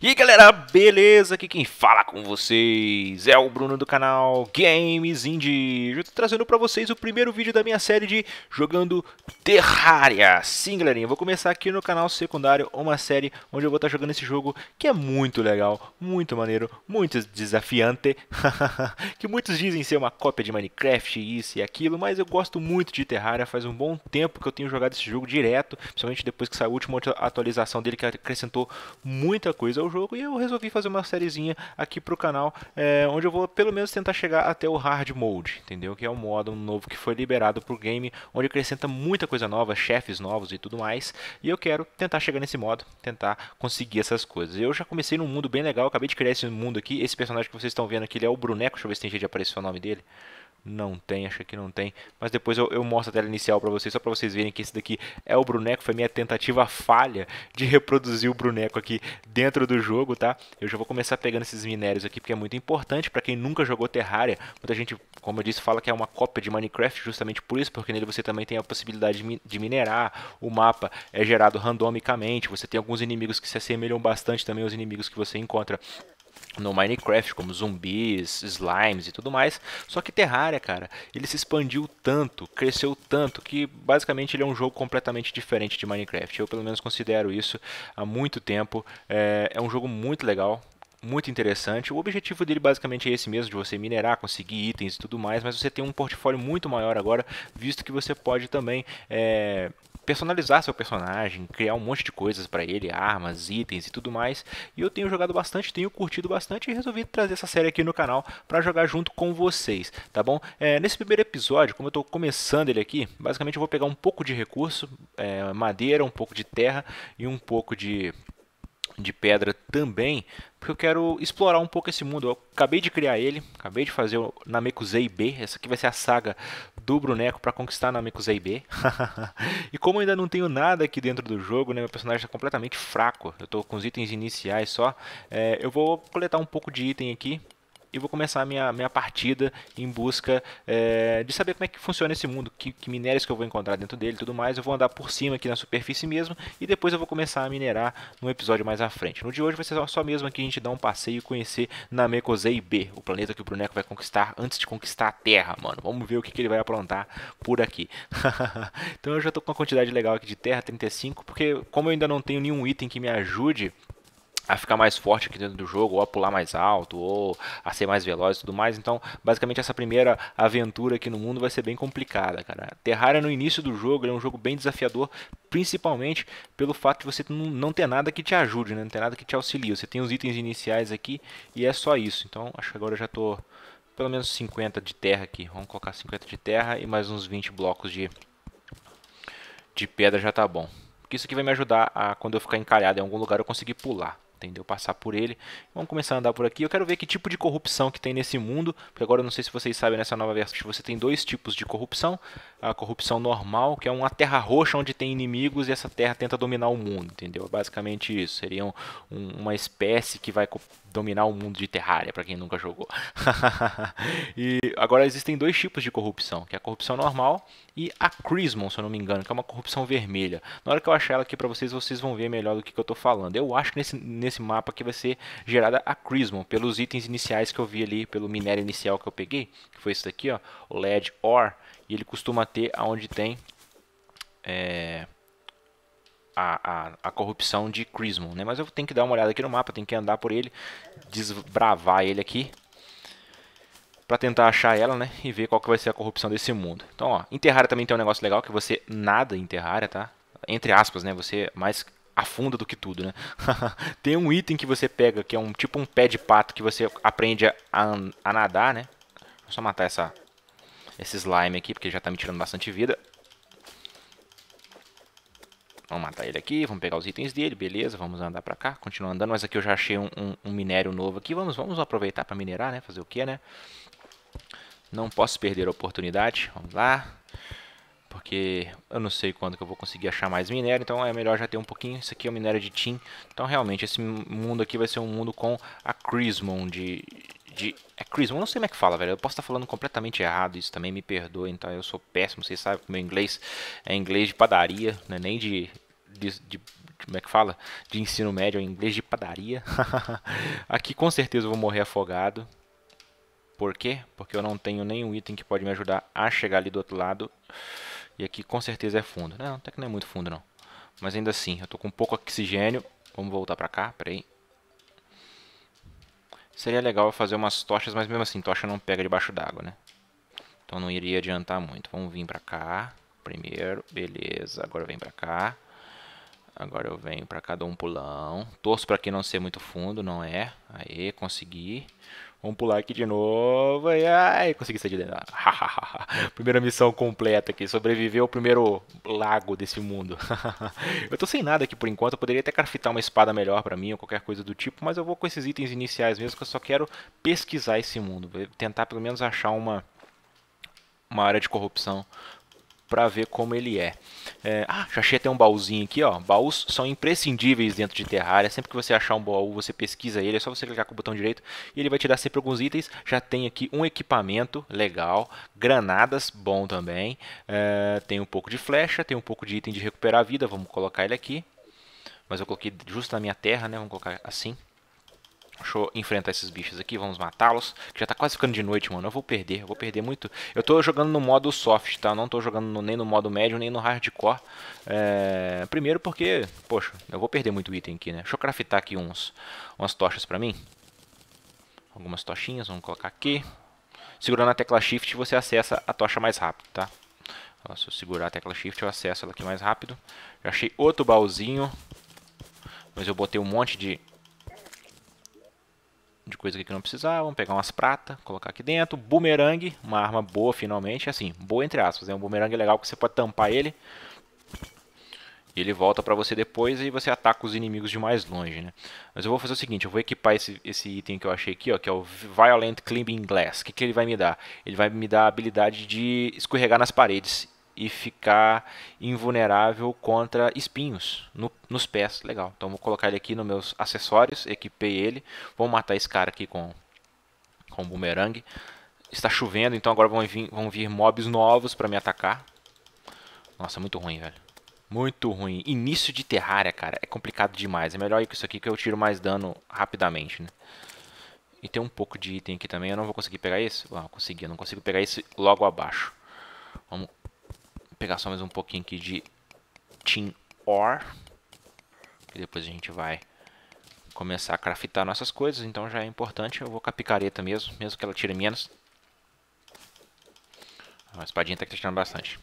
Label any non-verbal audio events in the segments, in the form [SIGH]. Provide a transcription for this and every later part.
E aí galera, beleza? Aqui quem fala com vocês é o Bruno do canal Games Indie. Eu tô trazendo pra vocês o primeiro vídeo da minha série de jogando Terraria. Sim galerinha, eu vou começar aqui no canal secundário uma série onde eu vou estar tá jogando esse jogo que é muito legal, muito maneiro, muito desafiante. [LAUGHS] que muitos dizem ser uma cópia de Minecraft, isso e aquilo, mas eu gosto muito de Terraria. Faz um bom tempo que eu tenho jogado esse jogo direto, principalmente depois que saiu a última atualização dele que acrescentou muita coisa o jogo e eu resolvi fazer uma sériezinha aqui pro canal, é, onde eu vou pelo menos tentar chegar até o Hard Mode, entendeu? Que é um modo novo que foi liberado pro game, onde acrescenta muita coisa nova, chefes novos e tudo mais, e eu quero tentar chegar nesse modo, tentar conseguir essas coisas. Eu já comecei num mundo bem legal, acabei de criar esse mundo aqui, esse personagem que vocês estão vendo aqui, ele é o Bruneco, deixa eu ver se tem jeito de aparecer o nome dele. Não tem, acho que não tem. Mas depois eu, eu mostro a tela inicial para vocês, só para vocês verem que esse daqui é o Bruneco. Foi minha tentativa falha de reproduzir o Bruneco aqui dentro do jogo, tá? Eu já vou começar pegando esses minérios aqui, porque é muito importante para quem nunca jogou Terraria. Muita gente, como eu disse, fala que é uma cópia de Minecraft justamente por isso, porque nele você também tem a possibilidade de minerar. O mapa é gerado randomicamente, você tem alguns inimigos que se assemelham bastante também aos inimigos que você encontra no Minecraft, como zumbis, slimes e tudo mais. Só que Terraria, cara, ele se expandiu tanto, cresceu tanto, que basicamente ele é um jogo completamente diferente de Minecraft. Eu, pelo menos, considero isso há muito tempo. É, é um jogo muito legal. Muito interessante. O objetivo dele basicamente é esse mesmo: de você minerar, conseguir itens e tudo mais. Mas você tem um portfólio muito maior agora, visto que você pode também é, personalizar seu personagem, criar um monte de coisas para ele, armas, itens e tudo mais. E eu tenho jogado bastante, tenho curtido bastante e resolvi trazer essa série aqui no canal para jogar junto com vocês, tá bom? É, nesse primeiro episódio, como eu estou começando ele aqui, basicamente eu vou pegar um pouco de recurso, é, madeira, um pouco de terra e um pouco de de pedra também porque eu quero explorar um pouco esse mundo. Eu acabei de criar ele, acabei de fazer o Namekusei B. Essa aqui vai ser a saga do Bruneco para conquistar Namekusei B. [LAUGHS] e como eu ainda não tenho nada aqui dentro do jogo, né, meu personagem está completamente fraco. Eu estou com os itens iniciais só. É, eu vou coletar um pouco de item aqui e vou começar a minha, minha partida em busca é, de saber como é que funciona esse mundo, que, que minérios que eu vou encontrar dentro dele e tudo mais. Eu vou andar por cima aqui na superfície mesmo e depois eu vou começar a minerar no episódio mais à frente. No de hoje vai ser só mesmo aqui a gente dar um passeio e conhecer Namekusei B, o planeta que o Bruneco vai conquistar antes de conquistar a Terra, mano. Vamos ver o que, que ele vai aprontar por aqui. [LAUGHS] então eu já estou com uma quantidade legal aqui de terra, 35, porque como eu ainda não tenho nenhum item que me ajude a ficar mais forte aqui dentro do jogo, ou a pular mais alto, ou a ser mais veloz e tudo mais. Então, basicamente, essa primeira aventura aqui no mundo vai ser bem complicada, cara. Terraria no início do jogo é um jogo bem desafiador, principalmente pelo fato de você não ter nada que te ajude, né? não ter nada que te auxilie. Você tem os itens iniciais aqui e é só isso. Então, acho que agora eu já tô pelo menos 50 de terra aqui. Vamos colocar 50 de terra e mais uns 20 blocos de, de pedra já tá bom. Porque isso aqui vai me ajudar a, quando eu ficar encalhado em algum lugar, eu conseguir pular entendeu? Passar por ele. Vamos começar a andar por aqui. Eu quero ver que tipo de corrupção que tem nesse mundo, porque agora eu não sei se vocês sabem nessa nova versão, você tem dois tipos de corrupção. A corrupção normal, que é uma terra roxa onde tem inimigos e essa terra tenta dominar o mundo, entendeu? É basicamente isso. Seria um, uma espécie que vai dominar o mundo de Terraria, para quem nunca jogou. [LAUGHS] e agora existem dois tipos de corrupção, que é a corrupção normal e a Chrismon, se eu não me engano, que é uma corrupção vermelha. Na hora que eu achar ela aqui para vocês, vocês vão ver melhor do que, que eu estou falando. Eu acho que nesse, nesse nesse mapa que vai ser gerada a Crismon, pelos itens iniciais que eu vi ali, pelo minério inicial que eu peguei, que foi esse daqui, ó, o LED Ore, e ele costuma ter aonde tem é, a, a, a, corrupção de Crismon, né? Mas eu tenho que dar uma olhada aqui no mapa, tenho que andar por ele, desbravar ele aqui, para tentar achar ela, né, e ver qual que vai ser a corrupção desse mundo. Então, ó, Terraria também tem um negócio legal que você nada em Terraria, tá? Entre aspas, né, você é mais afunda do que tudo, né? [LAUGHS] tem um item que você pega, que é um tipo um pé de pato que você aprende a, a nadar, né? Vou só matar essa, esse slime aqui, porque já tá me tirando bastante vida. Vamos matar ele aqui, vamos pegar os itens dele, beleza, vamos andar pra cá, continuar andando, mas aqui eu já achei um, um, um minério novo aqui, vamos, vamos aproveitar pra minerar, né, fazer o que, né? Não posso perder a oportunidade, vamos lá porque eu não sei quando que eu vou conseguir achar mais minério, então é melhor já ter um pouquinho. Isso aqui é o minério de Tim, então realmente esse mundo aqui vai ser um mundo com a Chrismon de... de é não sei como é que fala, velho, eu posso estar falando completamente errado, isso também me perdoa. então eu sou péssimo, vocês sabem que meu inglês é inglês de padaria, né? nem de, de, de como é que fala? De ensino médio, é inglês de padaria. [LAUGHS] aqui com certeza eu vou morrer afogado. Por quê? Porque eu não tenho nenhum item que pode me ajudar a chegar ali do outro lado. E aqui com certeza é fundo. Não, até que não é muito fundo não. Mas ainda assim, eu tô com pouco oxigênio. Vamos voltar pra cá, peraí. Seria legal fazer umas tochas, mas mesmo assim, tocha não pega debaixo d'água, né? Então não iria adiantar muito. Vamos vir pra cá primeiro. Beleza, agora vem pra cá. Agora eu venho pra cá, dou um pulão. Torço pra que não ser muito fundo, não é. Aí, consegui. Vamos pular aqui de novo. E, ai, consegui sair de dentro. [LAUGHS] Primeira missão completa aqui. Sobreviver ao primeiro lago desse mundo. [LAUGHS] eu tô sem nada aqui por enquanto. Eu poderia até craftar uma espada melhor pra mim ou qualquer coisa do tipo. Mas eu vou com esses itens iniciais mesmo. Que eu só quero pesquisar esse mundo. tentar pelo menos achar uma, uma área de corrupção para ver como ele é. é. Ah, já achei até um baúzinho aqui, ó. Baús são imprescindíveis dentro de Terraria. Sempre que você achar um baú, você pesquisa ele. É só você clicar com o botão direito e ele vai te dar sempre alguns itens. Já tem aqui um equipamento legal, granadas, bom também. É, tem um pouco de flecha, tem um pouco de item de recuperar a vida. Vamos colocar ele aqui. Mas eu coloquei justo na minha terra, né? Vamos colocar assim. Deixa eu enfrentar esses bichos aqui, vamos matá-los. Já tá quase ficando de noite, mano. Eu vou perder, eu vou perder muito. Eu tô jogando no modo soft, tá? Eu não tô jogando no, nem no modo médio, nem no hardcore. É... Primeiro porque, poxa, eu vou perder muito item aqui, né? Deixa eu craftar aqui uns, umas tochas pra mim. Algumas tochinhas, vamos colocar aqui. Segurando a tecla shift você acessa a tocha mais rápido, tá? Ó, se eu segurar a tecla shift eu acesso ela aqui mais rápido. Já achei outro baúzinho. Mas eu botei um monte de de coisa que não precisava. Vamos pegar umas pratas, colocar aqui dentro. Boomerang, uma arma boa finalmente. É assim, boa entre aspas. Né? É um boomerang legal que você pode tampar ele. E ele volta para você depois e você ataca os inimigos de mais longe, né? Mas eu vou fazer o seguinte, eu vou equipar esse, esse item que eu achei aqui, ó, que é o Violent Climbing Glass. O que, que ele vai me dar? Ele vai me dar a habilidade de escorregar nas paredes e ficar invulnerável contra espinhos no, nos pés. Legal. Então vou colocar ele aqui nos meus acessórios, equipei ele. Vou matar esse cara aqui com com bumerangue. Está chovendo, então agora vão vir, vão vir mobs novos para me atacar. Nossa, muito ruim, velho. Muito ruim. Início de Terraria, cara, é complicado demais. É melhor ir com isso aqui que eu tiro mais dano rapidamente, né? E tem um pouco de item aqui também. Eu não vou conseguir pegar esse? Ah, consegui. Eu não consigo pegar esse logo abaixo pegar só mais um pouquinho aqui de tin ore. Que depois a gente vai começar a craftar nossas coisas, então já é importante. Eu vou com a picareta mesmo, mesmo que ela tire menos. A espadinha tá, tá tirando bastante.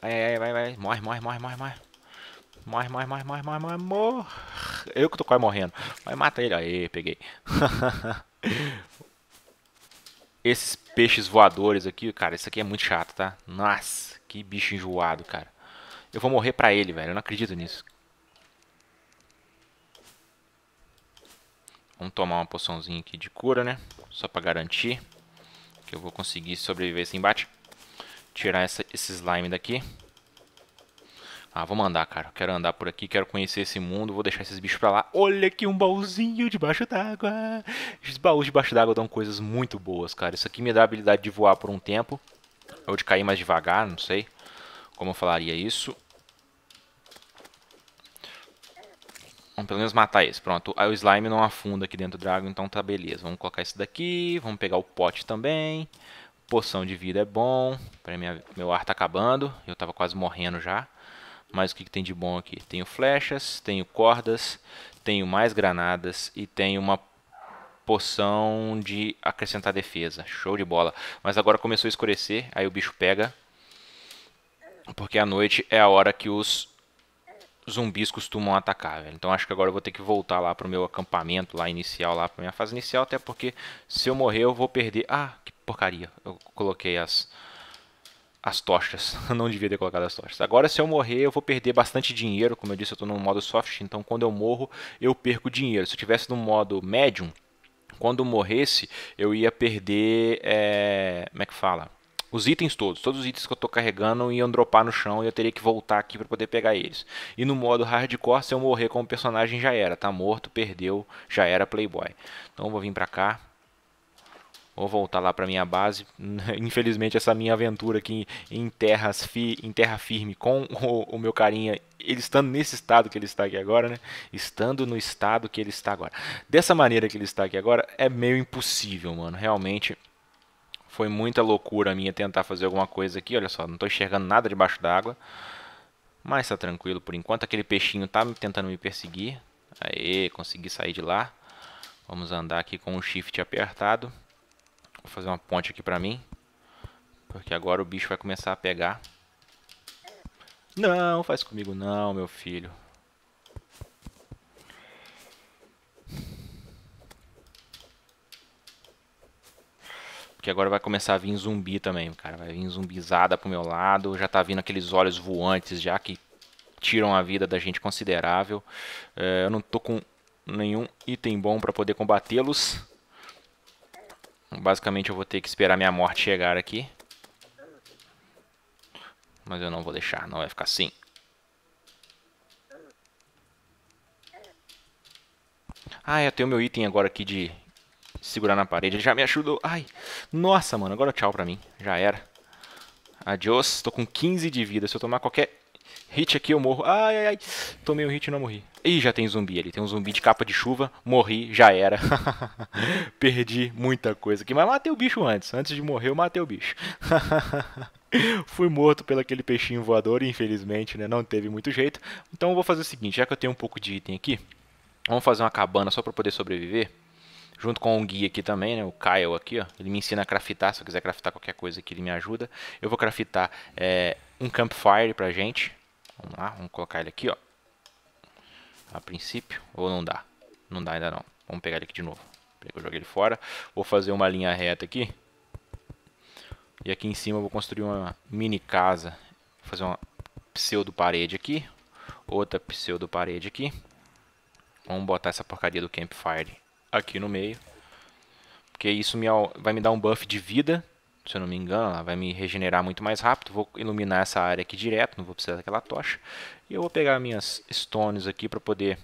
Ai, ai, vai, vai. Morre, morre, morre, morre, morre. Morre, morre, morre, morre, morre, morre, morre. Eu que tô quase morrendo. Vai, mata ele. Aê, peguei. [LAUGHS] Esses peixes voadores aqui, cara, isso aqui é muito chato, tá? Nossa, que bicho enjoado, cara. Eu vou morrer pra ele, velho. Eu não acredito nisso. Vamos tomar uma poçãozinha aqui de cura, né? Só pra garantir que eu vou conseguir sobreviver esse embate. Tirar essa, esse slime daqui. Ah, vamos andar, cara. Quero andar por aqui, quero conhecer esse mundo, vou deixar esses bichos pra lá. Olha aqui um baúzinho debaixo d'água. Esses baús debaixo d'água dão coisas muito boas, cara. Isso aqui me dá a habilidade de voar por um tempo. Ou de cair mais devagar, não sei. Como eu falaria isso. Vamos pelo menos matar esse. Pronto, aí o slime não afunda aqui dentro do drago, então tá beleza. Vamos colocar esse daqui, vamos pegar o pote também. Poção de vida é bom. Peraí, minha, meu ar tá acabando. Eu tava quase morrendo já. Mas o que, que tem de bom aqui? Tenho flechas, tenho cordas, tenho mais granadas e tenho uma poção de acrescentar defesa. Show de bola. Mas agora começou a escurecer, aí o bicho pega. Porque à noite é a hora que os zumbis costumam atacar, velho. Então acho que agora eu vou ter que voltar lá pro meu acampamento lá inicial, lá pra minha fase inicial, até porque se eu morrer eu vou perder... Ah, que porcaria. Eu coloquei as as tochas. [LAUGHS] Eu não devia ter colocado as tochas. Agora, se eu morrer, eu vou perder bastante dinheiro. Como eu disse, eu estou no modo soft, então quando eu morro, eu perco dinheiro. Se eu tivesse no modo medium, quando eu morresse, eu ia perder. É... Como é que fala? Os itens todos, todos os itens que eu estou carregando iam dropar no chão e eu teria que voltar aqui para poder pegar eles. E no modo hardcore, se eu morrer com o personagem já era, tá morto, perdeu, já era playboy. Então eu vou vir para cá, Vou voltar lá para minha base. [LAUGHS] Infelizmente essa minha aventura aqui em terras fi, em terra firme com o, o, meu carinha, ele estando nesse estado que ele está aqui agora, né? Estando no estado que ele está agora. Dessa maneira que ele está aqui agora é meio impossível, mano. Realmente foi muita loucura minha tentar fazer alguma coisa aqui, olha só, não estou enxergando nada debaixo d'água. Mas tá tranquilo por enquanto, aquele peixinho está tentando me perseguir. Aê, consegui sair de lá. Vamos andar aqui com o shift apertado. Vou fazer uma ponte aqui pra mim. Porque agora o bicho vai começar a pegar. Não, faz comigo não, meu filho. Porque agora vai começar a vir zumbi também, cara. Vai vir zumbizada pro meu lado. Já tá vindo aqueles olhos voantes já que tiram a vida da gente considerável. É, eu não tô com nenhum item bom pra poder combatê-los. Basicamente eu vou ter que esperar minha morte chegar aqui. Mas eu não vou deixar, não vai ficar assim. Ah, eu tenho meu item agora aqui de segurar na parede. Já me ajudou. Ai, nossa, mano. Agora tchau pra mim. Já era. Adiós. Tô com 15 de vida. Se eu tomar qualquer hit aqui, eu morro. Ai, ai, ai. Tomei um hit e não morri. Ih, já tem zumbi ali. Tem um zumbi de capa de chuva. Morri, já era. [LAUGHS] Perdi muita coisa aqui. Mas matei o bicho antes. Antes de morrer, eu matei o bicho. [LAUGHS] Fui morto pelo aquele peixinho voador, infelizmente, né? Não teve muito jeito. Então eu vou fazer o seguinte, já que eu tenho um pouco de item aqui, vamos fazer uma cabana só para poder sobreviver. Junto com o Gui aqui também, né? O Kyle aqui, ó. Ele me ensina a craftar. Se eu quiser craftar qualquer coisa aqui, ele me ajuda. Eu vou craftar é, um campfire pra gente. Vamos lá, vamos colocar ele aqui, ó a princípio. Ou não dá? Não dá ainda não. Vamos pegar ele aqui de novo. eu joguei ele fora. Vou fazer uma linha reta aqui. E aqui em cima eu vou construir uma mini casa. Vou fazer uma pseudo parede aqui. Outra pseudo parede aqui. Vamos botar essa porcaria do campfire aqui no meio. Porque isso me, vai me dar um buff de vida se eu não me engano, ela vai me regenerar muito mais rápido. Vou iluminar essa área aqui direto, não vou precisar daquela tocha. E eu vou pegar minhas stones aqui para poder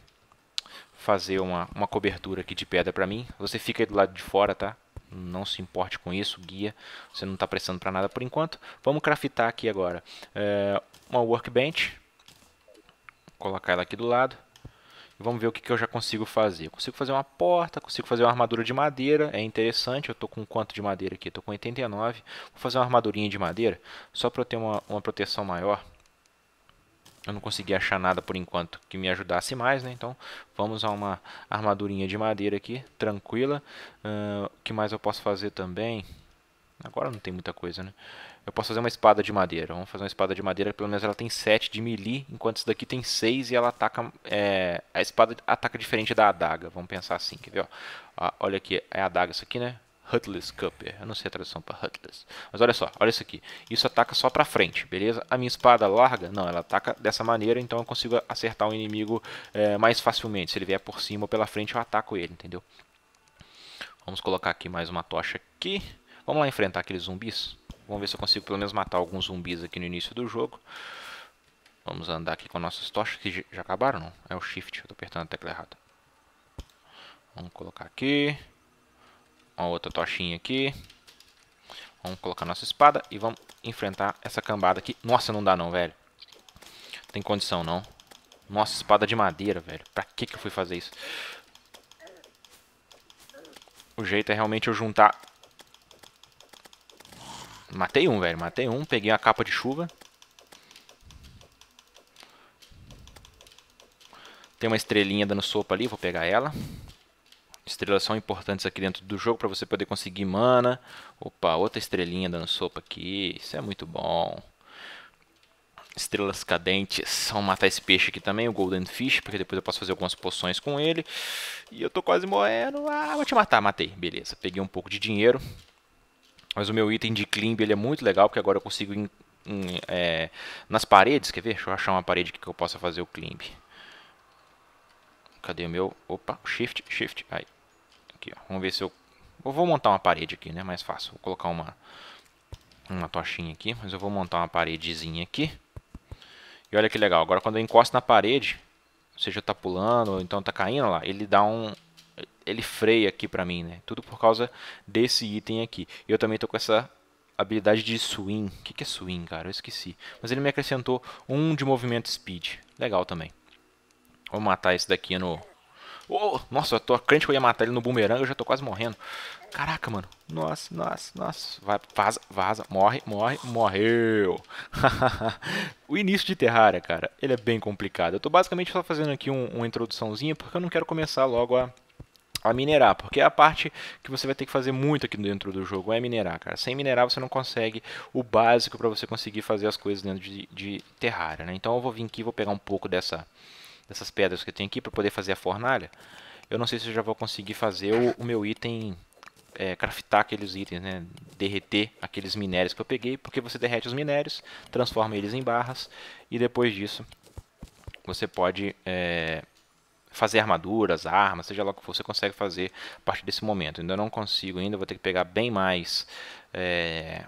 fazer uma, uma cobertura aqui de pedra para mim. Você fica aí do lado de fora, tá? Não se importe com isso, guia. Você não está prestando para nada por enquanto. Vamos craftar aqui agora. É, uma workbench. Vou colocar ela aqui do lado. Vamos ver o que, que eu já consigo fazer. Eu consigo fazer uma porta, consigo fazer uma armadura de madeira, é interessante. Eu estou com quanto de madeira aqui? Estou com 89. Vou fazer uma armadurinha de madeira, só para eu ter uma, uma proteção maior. Eu não consegui achar nada por enquanto que me ajudasse mais, né? Então vamos a uma armadurinha de madeira aqui, tranquila. O uh, que mais eu posso fazer também? Agora não tem muita coisa, né? Eu posso fazer uma espada de madeira. Vamos fazer uma espada de madeira, pelo menos ela tem 7 de melee, enquanto isso daqui tem 6 e ela ataca. É, a espada ataca diferente da adaga. Vamos pensar assim, quer ver? Ó. Ah, olha aqui, é a adaga isso aqui, né? Hutless Cupper. Eu não sei a tradução para Hutless. Mas olha só, olha isso aqui. Isso ataca só para frente, beleza? A minha espada larga, não, ela ataca dessa maneira, então eu consigo acertar o um inimigo é, mais facilmente. Se ele vier por cima ou pela frente, eu ataco ele, entendeu? Vamos colocar aqui mais uma tocha aqui. Vamos lá enfrentar aqueles zumbis? Vamos ver se eu consigo pelo menos matar alguns zumbis aqui no início do jogo. Vamos andar aqui com nossas tochas, que já acabaram, não? É o shift, eu tô apertando a tecla errada. Vamos colocar aqui. Uma outra tochinha aqui. Vamos colocar nossa espada e vamos enfrentar essa cambada aqui. Nossa, não dá não, velho. Não tem condição, não. Nossa, espada de madeira, velho. Pra que que eu fui fazer isso? O jeito é realmente eu juntar Matei um, velho. Matei um. Peguei uma capa de chuva. Tem uma estrelinha dando sopa ali. Vou pegar ela. Estrelas são importantes aqui dentro do jogo para você poder conseguir mana. Opa, outra estrelinha dando sopa aqui. Isso é muito bom. Estrelas cadentes. Vamos matar esse peixe aqui também, o Golden Fish, porque depois eu posso fazer algumas poções com ele. E eu tô quase morrendo. Ah, vou te matar, matei. Beleza, peguei um pouco de dinheiro. Mas o meu item de climb ele é muito legal, porque agora eu consigo in, é, nas paredes, quer ver? Deixa eu achar uma parede que eu possa fazer o climb. Cadê o meu? Opa, shift, shift. Aí. Aqui, ó. Vamos ver se eu... Eu vou montar uma parede aqui, né? Mais fácil. Vou colocar uma, uma tochinha aqui, mas eu vou montar uma paredezinha aqui. E olha que legal, agora quando eu encosto na parede, seja tá pulando ou então tá caindo lá, ele dá um, ele freia aqui para mim, né? Tudo por causa desse item aqui. Eu também tô com essa habilidade de swing. O que, que é swing, cara? Eu esqueci. Mas ele me acrescentou um de movimento speed. Legal também. Vou matar esse daqui no... Oh, nossa, eu tô crente que eu ia matar ele no bumerangue, eu já tô quase morrendo. Caraca, mano. Nossa, nossa, nossa. Vai, vaza, vaza. Morre, morre, morreu. [LAUGHS] o início de Terraria, cara, ele é bem complicado. Eu tô basicamente só fazendo aqui um, uma introduçãozinha, porque eu não quero começar logo a a minerar, porque é a parte que você vai ter que fazer muito aqui dentro do jogo é minerar, cara. Sem minerar você não consegue o básico para você conseguir fazer as coisas dentro de, de Terraria, né? Então eu vou vir aqui, vou pegar um pouco dessa, dessas pedras que eu tenho aqui para poder fazer a fornalha. Eu não sei se eu já vou conseguir fazer o, o meu item, é, craftar aqueles itens, né? Derreter aqueles minérios que eu peguei, porque você derrete os minérios, transforma eles em barras e depois disso você pode é, fazer armaduras, armas, seja lá o que for, você consegue fazer a partir desse momento. Ainda não consigo ainda, vou ter que pegar bem mais é,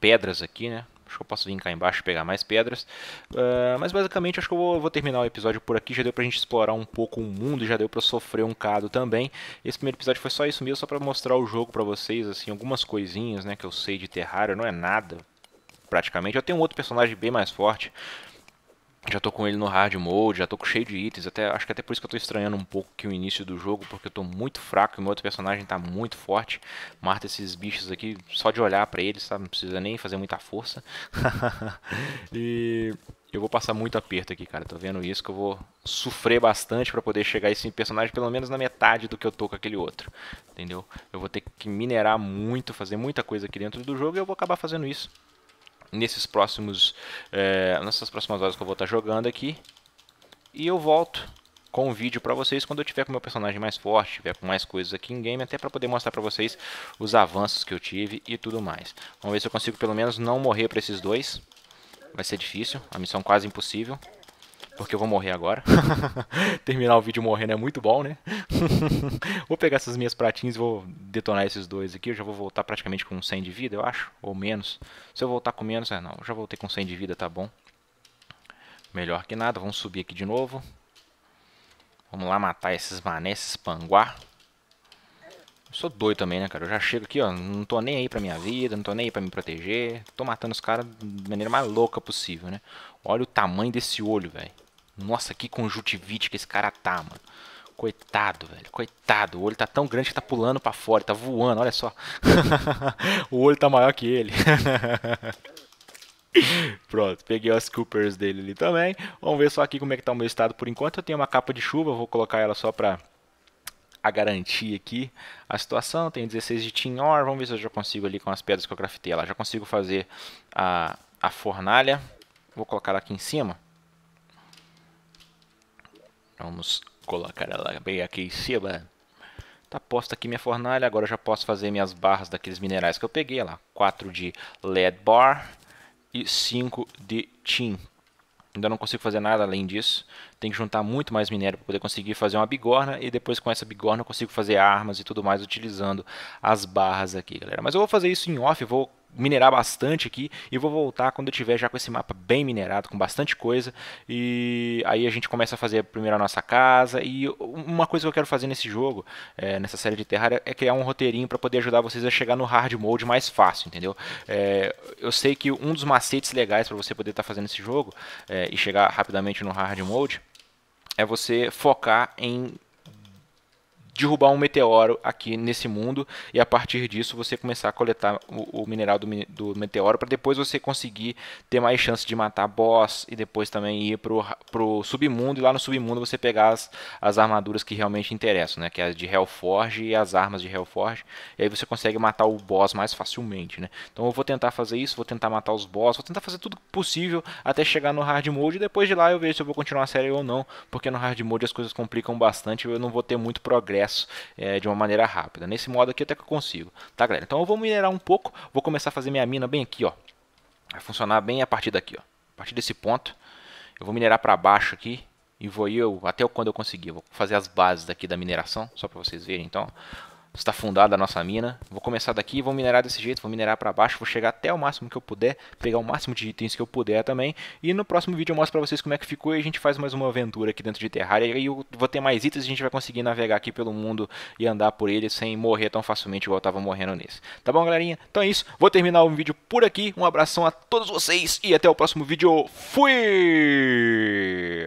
pedras aqui, né? Acho que eu posso vir cá embaixo e pegar mais pedras. Uh, mas basicamente acho que eu vou, vou, terminar o episódio por aqui. Já deu pra gente explorar um pouco o mundo, já deu pra sofrer um cado também. Esse primeiro episódio foi só isso mesmo, só pra mostrar o jogo pra vocês, assim, algumas coisinhas, né, que eu sei de Terraria. Não é nada, praticamente. Eu tenho um outro personagem bem mais forte, já tô com ele no hard mode, já tô com cheio de itens, até, acho que até por isso que eu tô estranhando um pouco que o início do jogo, porque eu tô muito fraco e o meu outro personagem tá muito forte. Mata esses bichos aqui só de olhar pra eles, sabe? Não precisa nem fazer muita força. [LAUGHS] e eu vou passar muito aperto aqui, cara. Tô tá vendo isso que eu vou sofrer bastante para poder chegar esse personagem pelo menos na metade do que eu tô com aquele outro. Entendeu? Eu vou ter que minerar muito, fazer muita coisa aqui dentro do jogo e eu vou acabar fazendo isso nesses próximos, é, nessas próximas horas que eu vou estar jogando aqui. E eu volto com o um vídeo para vocês quando eu tiver com meu personagem mais forte, tiver com mais coisas aqui em game, até para poder mostrar para vocês os avanços que eu tive e tudo mais. Vamos ver se eu consigo pelo menos não morrer para esses dois. Vai ser difícil, a missão quase impossível porque eu vou morrer agora. [LAUGHS] Terminar o vídeo morrendo é muito bom, né? [LAUGHS] vou pegar essas minhas pratinhas e vou detonar esses dois aqui. Eu já vou voltar praticamente com 100 de vida, eu acho, ou menos. Se eu voltar com menos, é não, eu já voltei com 100 de vida, tá bom. Melhor que nada, vamos subir aqui de novo. Vamos lá matar esses manés, esses panguá. Eu sou doido também, né, cara? Eu já chego aqui, ó, não tô nem aí pra minha vida, não tô nem aí pra me proteger. Tô matando os caras da maneira mais louca possível, né? Olha o tamanho desse olho, velho. Nossa, que conjuntivite que esse cara tá, mano. Coitado, velho. Coitado. O olho tá tão grande que tá pulando para fora, tá voando, olha só. [LAUGHS] o olho tá maior que ele. [LAUGHS] Pronto, peguei as Coopers dele ali também. Vamos ver só aqui como é que tá o meu estado por enquanto. Eu tenho uma capa de chuva, vou colocar ela só pra a garantia aqui. A situação, tenho 16 de tin Vamos ver se eu já consigo ali com as pedras que eu craftei lá. Já consigo fazer a, a fornalha. Vou colocar ela aqui em cima. Vamos colocar ela bem aqui em cima. Tá posta aqui minha fornalha, agora eu já posso fazer minhas barras daqueles minerais que eu peguei, lá, 4 de lead bar e 5 de tin. Ainda não consigo fazer nada além disso. Tem que juntar muito mais minério para poder conseguir fazer uma bigorna. E depois com essa bigorna eu consigo fazer armas e tudo mais utilizando as barras aqui, galera. Mas eu vou fazer isso em off. Vou minerar bastante aqui e vou voltar quando eu tiver já com esse mapa bem minerado, com bastante coisa. E aí a gente começa a fazer primeiro a nossa casa. E uma coisa que eu quero fazer nesse jogo, é, nessa série de Terraria, é criar um roteirinho para poder ajudar vocês a chegar no hard mode mais fácil, entendeu? É, eu sei que um dos macetes legais para você poder estar tá fazendo esse jogo é, e chegar rapidamente no hard mode é você focar em derrubar um meteoro aqui nesse mundo e a partir disso você começar a coletar o, o mineral do, do meteoro para depois você conseguir ter mais chance de matar boss e depois também ir pro, pro submundo e lá no submundo você pegar as, as armaduras que realmente interessam, né? Que é as de Hellforge e as armas de Hellforge. E aí você consegue matar o boss mais facilmente, né? Então eu vou tentar fazer isso, vou tentar matar os boss, vou tentar fazer tudo possível até chegar no hard mode e depois de lá eu vejo se eu vou continuar a série ou não, porque no hard mode as coisas complicam bastante e eu não vou ter muito progresso acesso é, de uma maneira rápida. Nesse modo aqui até que eu consigo, tá galera? Então eu vou minerar um pouco, vou começar a fazer minha mina bem aqui, ó. Vai funcionar bem a partir daqui, ó. A partir desse ponto, eu vou minerar para baixo aqui e vou eu até quando eu conseguir. vou fazer as bases aqui da mineração, só para vocês verem então está fundada a nossa mina. Vou começar daqui, vou minerar desse jeito, vou minerar para baixo, vou chegar até o máximo que eu puder, pegar o máximo de itens que eu puder também. E no próximo vídeo eu mostro para vocês como é que ficou e a gente faz mais uma aventura aqui dentro de Terraria. E aí eu vou ter mais itens e a gente vai conseguir navegar aqui pelo mundo e andar por ele sem morrer tão facilmente igual eu estava morrendo nesse. Tá bom, galerinha? Então é isso, vou terminar o vídeo por aqui. Um abração a todos vocês e até o próximo vídeo. Fui!